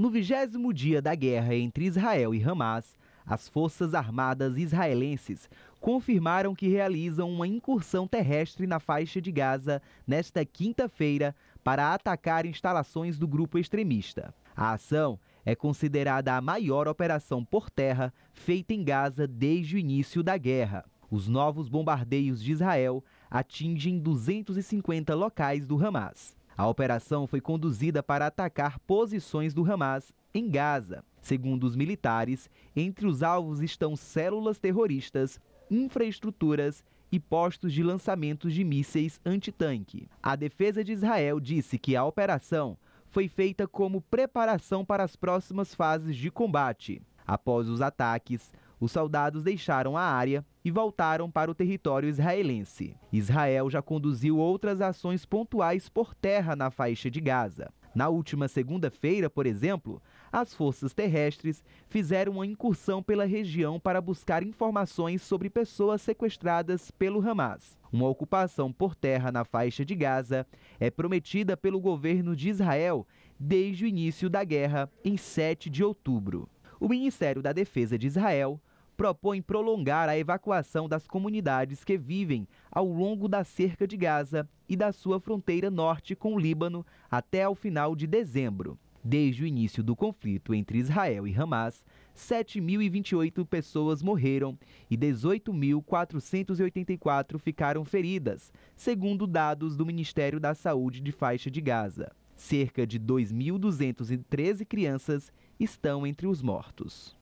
No vigésimo dia da guerra entre Israel e Hamas, as Forças Armadas israelenses confirmaram que realizam uma incursão terrestre na faixa de Gaza nesta quinta-feira para atacar instalações do grupo extremista. A ação é considerada a maior operação por terra feita em Gaza desde o início da guerra. Os novos bombardeios de Israel atingem 250 locais do Hamas. A operação foi conduzida para atacar posições do Hamas em Gaza. Segundo os militares, entre os alvos estão células terroristas, infraestruturas e postos de lançamento de mísseis antitanque. A defesa de Israel disse que a operação foi feita como preparação para as próximas fases de combate. Após os ataques, os soldados deixaram a área e voltaram para o território israelense. Israel já conduziu outras ações pontuais por terra na faixa de Gaza. Na última segunda-feira, por exemplo, as forças terrestres fizeram uma incursão pela região para buscar informações sobre pessoas sequestradas pelo Hamas. Uma ocupação por terra na faixa de Gaza é prometida pelo governo de Israel desde o início da guerra, em 7 de outubro. O Ministério da Defesa de Israel propõe prolongar a evacuação das comunidades que vivem ao longo da cerca de Gaza e da sua fronteira norte com o Líbano até ao final de dezembro. Desde o início do conflito entre Israel e Hamas, 7.028 pessoas morreram e 18.484 ficaram feridas, segundo dados do Ministério da Saúde de Faixa de Gaza. Cerca de 2.213 crianças estão entre os mortos.